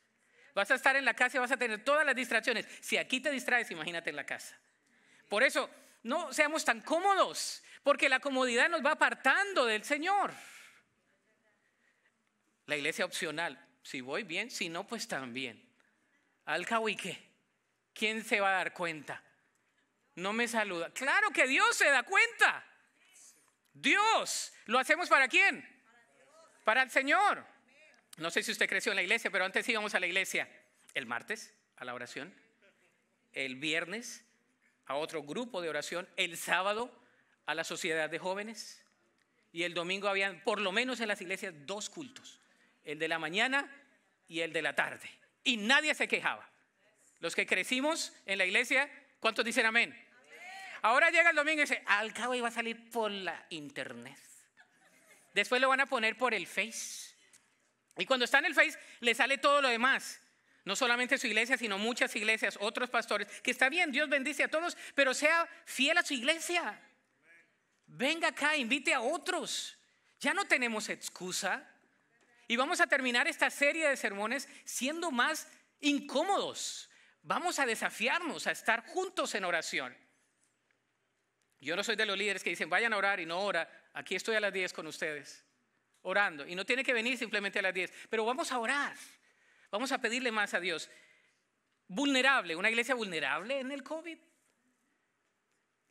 vas a estar en la casa y vas a tener todas las distracciones. Si aquí te distraes, imagínate en la casa. Por eso, no seamos tan cómodos, porque la comodidad nos va apartando del Señor. La iglesia opcional, si voy bien, si no, pues también. Al ¿quién se va a dar cuenta? No me saluda. Claro que Dios se da cuenta. Dios, ¿lo hacemos para quién? Para el Señor. No sé si usted creció en la iglesia, pero antes íbamos a la iglesia el martes a la oración, el viernes a otro grupo de oración, el sábado a la sociedad de jóvenes y el domingo habían, por lo menos en las iglesias, dos cultos, el de la mañana y el de la tarde. Y nadie se quejaba. Los que crecimos en la iglesia, ¿cuántos dicen amén? Ahora llega el domingo y dice, al cabo iba a salir por la internet. Después lo van a poner por el Face. Y cuando está en el Face, le sale todo lo demás. No solamente su iglesia, sino muchas iglesias, otros pastores. Que está bien, Dios bendice a todos, pero sea fiel a su iglesia. Venga acá, invite a otros. Ya no tenemos excusa. Y vamos a terminar esta serie de sermones siendo más incómodos, vamos a desafiarnos a estar juntos en oración. Yo no soy de los líderes que dicen, vayan a orar y no ora. Aquí estoy a las 10 con ustedes, orando. Y no tiene que venir simplemente a las 10, pero vamos a orar. Vamos a pedirle más a Dios. Vulnerable, una iglesia vulnerable en el COVID.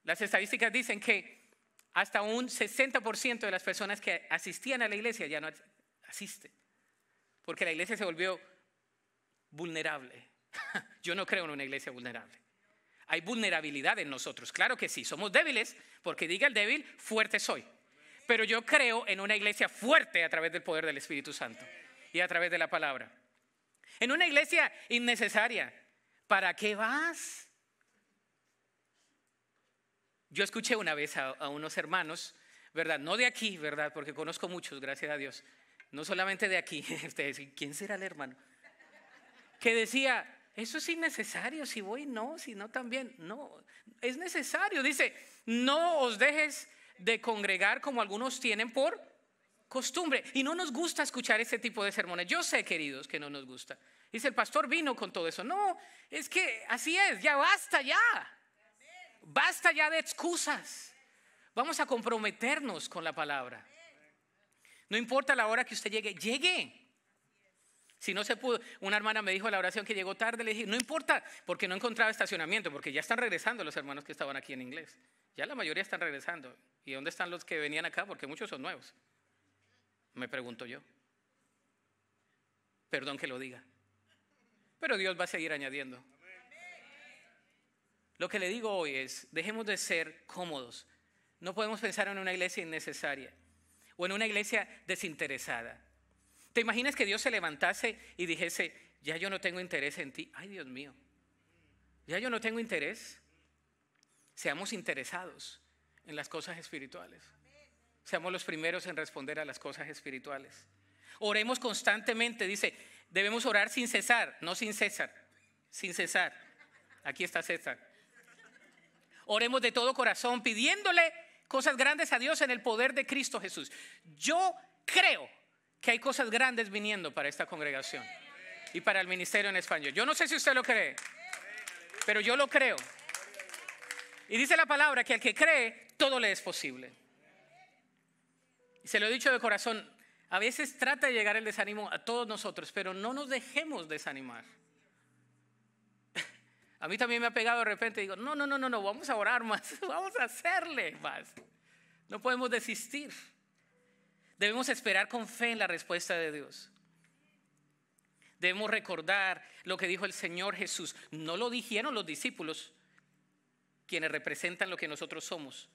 Las estadísticas dicen que hasta un 60% de las personas que asistían a la iglesia ya no asisten, porque la iglesia se volvió vulnerable. <laughs> Yo no creo en una iglesia vulnerable. Hay vulnerabilidad en nosotros, claro que sí, somos débiles, porque diga el débil, fuerte soy. Pero yo creo en una iglesia fuerte a través del poder del Espíritu Santo y a través de la palabra. En una iglesia innecesaria, ¿para qué vas? Yo escuché una vez a, unos hermanos, ¿verdad? No de aquí, ¿verdad? Porque conozco muchos, gracias a Dios. No solamente de aquí, ustedes, <laughs> ¿quién será el hermano? Que decía, eso es innecesario, si voy no, si no también, no, es necesario. Dice, no os dejes de congregar como algunos tienen por costumbre. Y no nos gusta escuchar ese tipo de sermones. Yo sé, queridos, que no nos gusta. Dice, el pastor vino con todo eso. No, es que así es, ya basta ya. Basta ya de excusas. Vamos a comprometernos con la palabra. No importa la hora que usted llegue, llegue. Si no se pudo, una hermana me dijo la oración que llegó tarde, le dije, no importa, porque no encontraba estacionamiento, porque ya están regresando los hermanos que estaban aquí en inglés. Ya la mayoría están regresando. ¿Y dónde están los que venían acá? Porque muchos son nuevos. Me pregunto yo. Perdón que lo diga. Pero Dios va a seguir añadiendo. Lo que le digo hoy es, dejemos de ser cómodos. No podemos pensar en una iglesia innecesaria o en una iglesia desinteresada. ¿Te imaginas que Dios se levantase y dijese, ya yo no tengo interés en ti? Ay, Dios mío, ya yo no tengo interés. Seamos interesados en las cosas espirituales. Seamos los primeros en responder a las cosas espirituales. Oremos constantemente, dice, debemos orar sin cesar, no sin cesar, sin cesar. Aquí está César. Oremos de todo corazón, pidiéndole cosas grandes a Dios en el poder de Cristo Jesús. Yo creo que hay cosas grandes viniendo para esta congregación y para el ministerio en español. Yo no sé si usted lo cree, pero yo lo creo. Y dice la palabra que al que cree, todo le es posible. Y se lo he dicho de corazón, a veces trata de llegar el desánimo a todos nosotros, pero no nos dejemos desanimar. <laughs> A mí también me ha pegado de repente, y digo, no, no, no, no, no, vamos a orar más, <laughs> vamos a hacerle más. No podemos desistir. Debemos esperar con fe en la respuesta de Dios. Debemos recordar lo que dijo el Señor Jesús. No lo dijeron los discípulos, quienes representan lo que nosotros somos.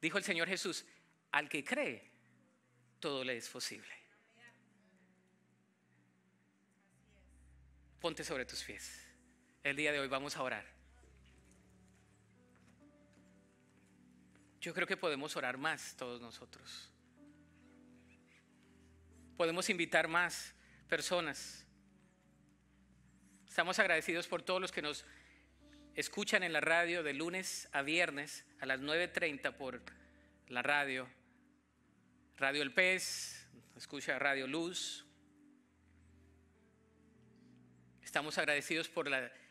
Dijo el Señor Jesús, al que cree, todo le es posible. Ponte sobre tus pies. El día de hoy vamos a orar. yo creo que podemos orar más todos nosotros. Podemos invitar más personas. Estamos agradecidos por todos los que nos escuchan en la radio de lunes a viernes a las 9.30 por la radio. Radio El Pez, escucha Radio Luz. Estamos agradecidos por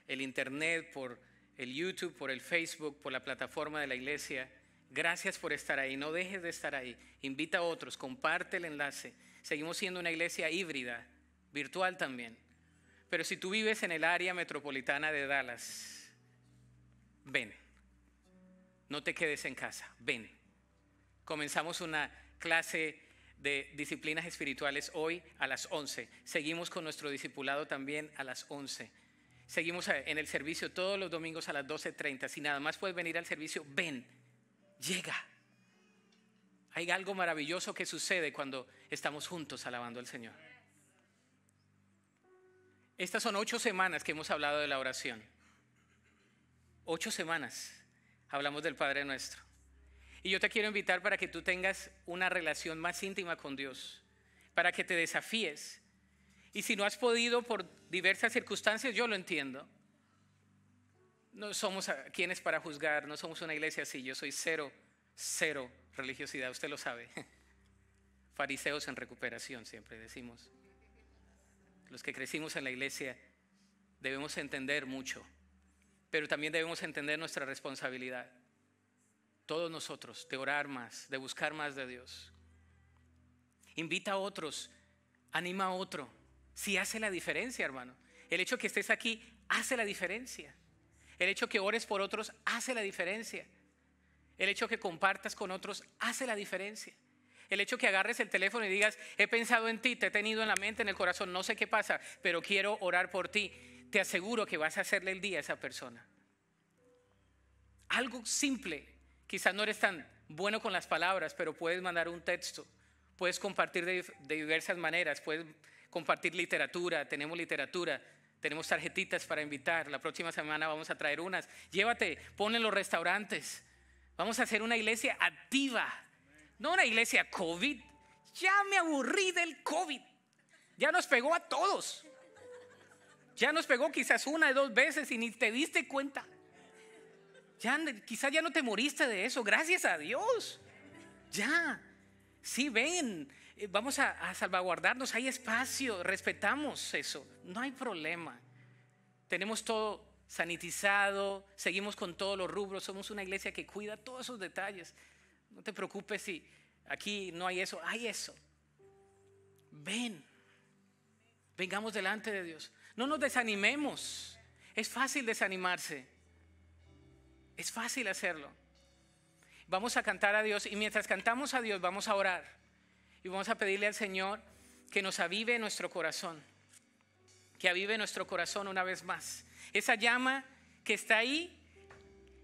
el Internet, por el YouTube, por el Facebook, por la plataforma de la iglesia Gracias por estar ahí. No dejes de estar ahí. Invita a otros, comparte el enlace. Seguimos siendo una iglesia híbrida, virtual también. Pero si tú vives en el área metropolitana de Dallas, ven. No te quedes en casa, ven. Comenzamos una clase de disciplinas espirituales hoy a las 11. Seguimos con nuestro discipulado también a las 11. Seguimos eh, en el servicio todos los domingos a las 12.30. Si nada más puedes venir al servicio, ven llega. Hay algo maravilloso que sucede cuando estamos juntos alabando al Señor. Estas son ocho semanas que hemos hablado de la oración. Ocho semanas hablamos del Padre nuestro. Y yo te quiero invitar para que tú tengas una relación más íntima con Dios, para que te desafíes. Y si no has podido por diversas circunstancias, yo lo entiendo. No somos quienes para juzgar, no somos una iglesia así. Yo soy cero, cero religiosidad, usted lo sabe. <laughs> Fariseos en recuperación, siempre decimos. Los que crecimos en la iglesia debemos entender mucho, pero también debemos entender nuestra responsabilidad. Todos nosotros, de orar más, de buscar más de Dios. Invita a otros, anima a otro. Si hace la diferencia, hermano. El hecho de que estés aquí hace la diferencia. El hecho que ores por otros hace la diferencia. El hecho que compartas con otros hace la diferencia. El hecho que agarres el teléfono y digas, he pensado en ti, te he tenido en la mente, en el corazón, no sé qué pasa, pero quiero orar por ti, te aseguro que vas a hacerle el día a esa persona. Algo simple, quizás no eres tan bueno con las palabras, pero puedes mandar un texto, puedes compartir de, de diversas maneras, puedes compartir literatura, tenemos literatura, tenemos tarjetitas para invitar. La próxima semana vamos a traer unas. Llévate, pon en los restaurantes. Vamos a hacer una iglesia activa. No una iglesia COVID. Ya me aburrí del COVID. Ya nos pegó a todos. Ya nos pegó quizás una o dos veces y ni te diste cuenta. Ya, quizás ya no te moriste de eso. Gracias a Dios. Ya. Sí, ven eh, vamos a, salvaguardarnos, hay espacio, respetamos eso, no hay problema. Tenemos todo sanitizado, seguimos con todos los rubros, somos una iglesia que cuida todos esos detalles. No te preocupes si aquí no hay eso, hay eso. Ven, vengamos delante de Dios. No nos desanimemos. Es fácil desanimarse. Es fácil hacerlo. Vamos a cantar a Dios y mientras cantamos a Dios vamos a orar. Y vamos a pedirle al Señor que nos avive nuestro corazón, que avive nuestro corazón una vez más. Esa llama que está ahí,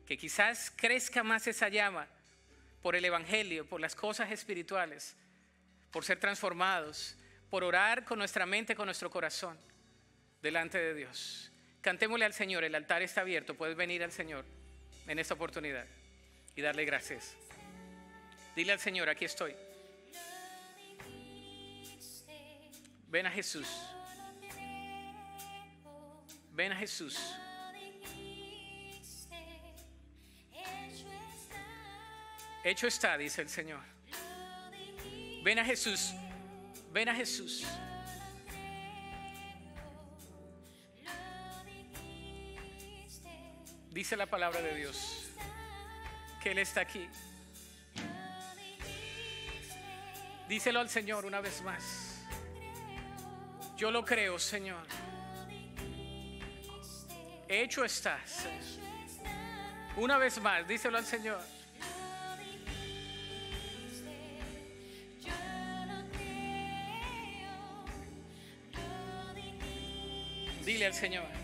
que quizás crezca más esa llama por el Evangelio, por las cosas espirituales, por ser transformados, por orar con nuestra mente, con nuestro corazón, delante de Dios. Cantémosle al Señor, el altar está abierto, puedes venir al Señor en esta oportunidad y darle gracias. Dile al Señor, aquí estoy. Ven a Jesús. Ven a Jesús. Hecho está, dice el Señor. Ven a Jesús. Ven a Jesús. Dice la palabra de Dios que Él está aquí. Díselo al Señor una vez más. Yo lo creo, Señor. Hecho estás. Una vez más, díselo al Señor. Dile al Señor.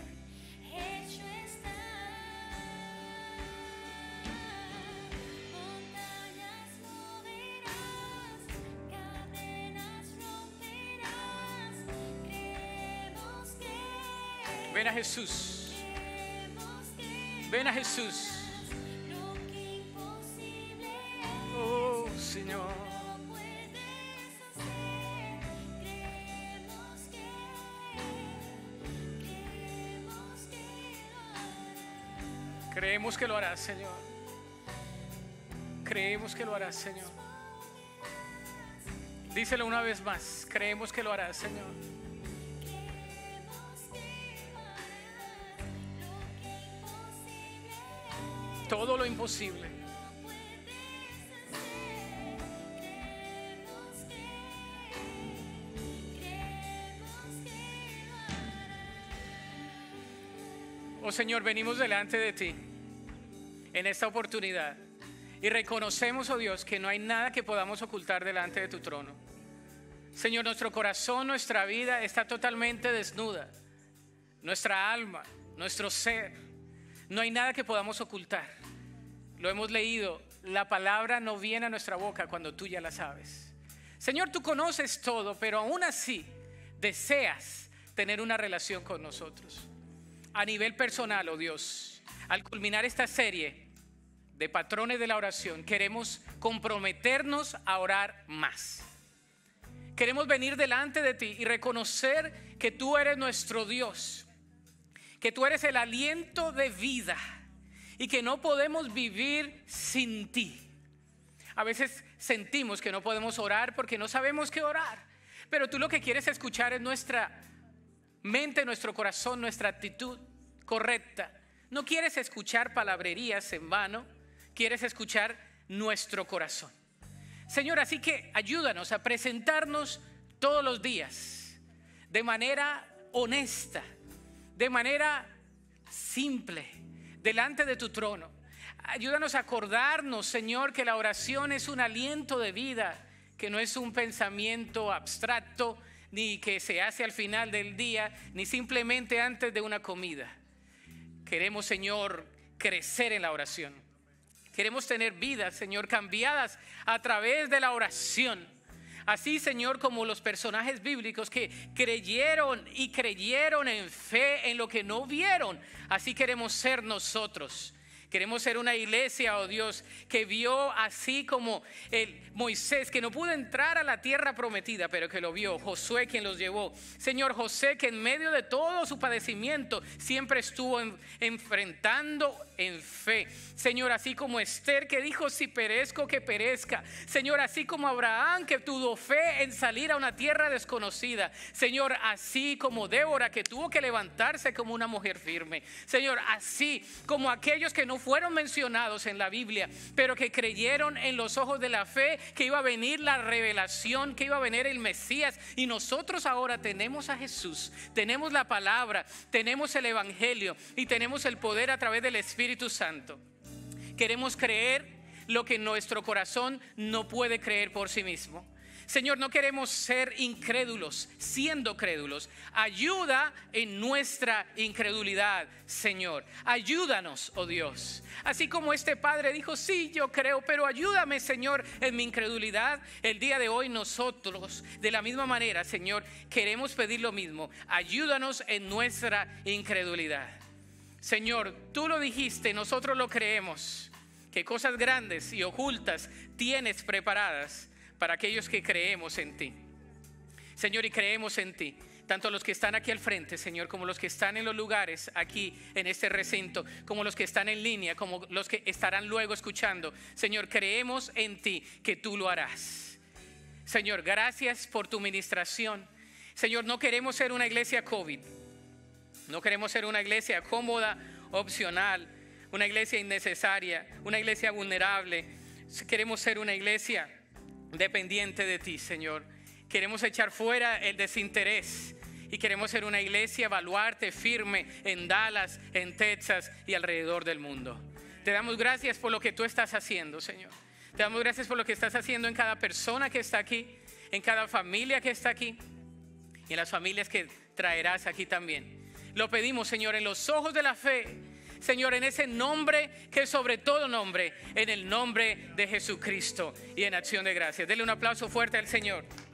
Jesús. Ven a Jesús. Oh, Señor. Creemos que lo harás, Señor. Creemos que lo harás, Señor. Díselo una vez más. Creemos que lo harás, Señor. posible Oh Señor, venimos delante de ti en esta oportunidad y reconocemos, oh Dios, que no hay nada que podamos ocultar delante de tu trono. Señor, nuestro corazón, nuestra vida está totalmente desnuda. Nuestra alma, nuestro ser. No hay nada que podamos ocultar. Lo hemos leído. La palabra no viene a nuestra boca cuando tú ya la sabes. Señor, tú conoces todo, pero aún así deseas tener una relación con nosotros. A nivel personal, oh Dios, al culminar esta serie de patrones de la oración, queremos comprometernos a orar más. Queremos venir delante de ti y reconocer que tú eres nuestro Dios, que tú eres el aliento de vida y que no podemos vivir sin ti. A veces sentimos que no podemos orar porque no sabemos qué orar, pero tú lo que quieres escuchar es nuestra mente, nuestro corazón, nuestra actitud correcta. No quieres escuchar palabrerías en vano, quieres escuchar nuestro corazón. Señor, así que ayúdanos a presentarnos todos los días de manera honesta, de manera simple delante de tu trono. Ayúdanos a acordarnos, Señor, que la oración es un aliento de vida, que no es un pensamiento abstracto, ni que se hace al final del día, ni simplemente antes de una comida. Queremos, Señor, crecer en la oración. Queremos tener vidas, Señor, cambiadas a través de la oración. Así, Señor, como los personajes bíblicos que creyeron y creyeron en fe en lo que no vieron, así queremos ser nosotros Queremos ser una iglesia, oh Dios, que vio así como el Moisés, que no pudo entrar a la tierra prometida, pero que lo vio. Josué quien los llevó. Señor José, que en medio de todo su padecimiento siempre estuvo enfrentando en fe. Señor, así como Esther, que dijo, si perezco, que perezca. Señor, así como Abraham, que tuvo fe en salir a una tierra desconocida. Señor, así como Débora, que tuvo que levantarse como una mujer firme. Señor, así como aquellos que no fueron mencionados en la Biblia, pero que creyeron en los ojos de la fe que iba a venir la revelación, que iba a venir el Mesías. Y nosotros ahora tenemos a Jesús, tenemos la palabra, tenemos el Evangelio y tenemos el poder a través del Espíritu Santo. Queremos creer lo que nuestro corazón no puede creer por sí mismo. Señor, no queremos ser incrédulos, siendo crédulos. Ayuda en nuestra incredulidad, Señor. Ayúdanos, oh Dios. Así como este padre dijo, sí, yo creo, pero ayúdame, Señor, en mi incredulidad. El día de hoy nosotros, de la misma manera, Señor, queremos pedir lo mismo. Ayúdanos en nuestra incredulidad. Señor, tú lo dijiste, nosotros lo creemos, que cosas grandes y ocultas tienes preparadas para aquellos que creemos en ti. Señor, y creemos en ti tanto los que están aquí al frente, Señor, como los que están en los lugares aquí en este recinto, como los que están en línea, como los que estarán luego escuchando. Señor, creemos en ti que tú lo harás. Señor, gracias por tu ministración. Señor, no queremos ser una iglesia COVID. No queremos ser una iglesia cómoda, opcional, una iglesia innecesaria, una iglesia vulnerable. Queremos ser una iglesia dependiente de ti, Señor. Queremos echar fuera el desinterés y queremos ser una iglesia baluarte firme en Dallas, en Texas y alrededor del mundo. Te damos gracias por lo que tú estás haciendo, Señor. Te damos gracias por lo que estás haciendo en cada persona que está aquí, en cada familia que está aquí y en las familias que traerás aquí también. Lo pedimos, Señor, en los ojos de la fe Señor, en ese nombre que es sobre todo nombre, en el nombre de Jesucristo y en acción de gracias. Dele un aplauso fuerte al Señor.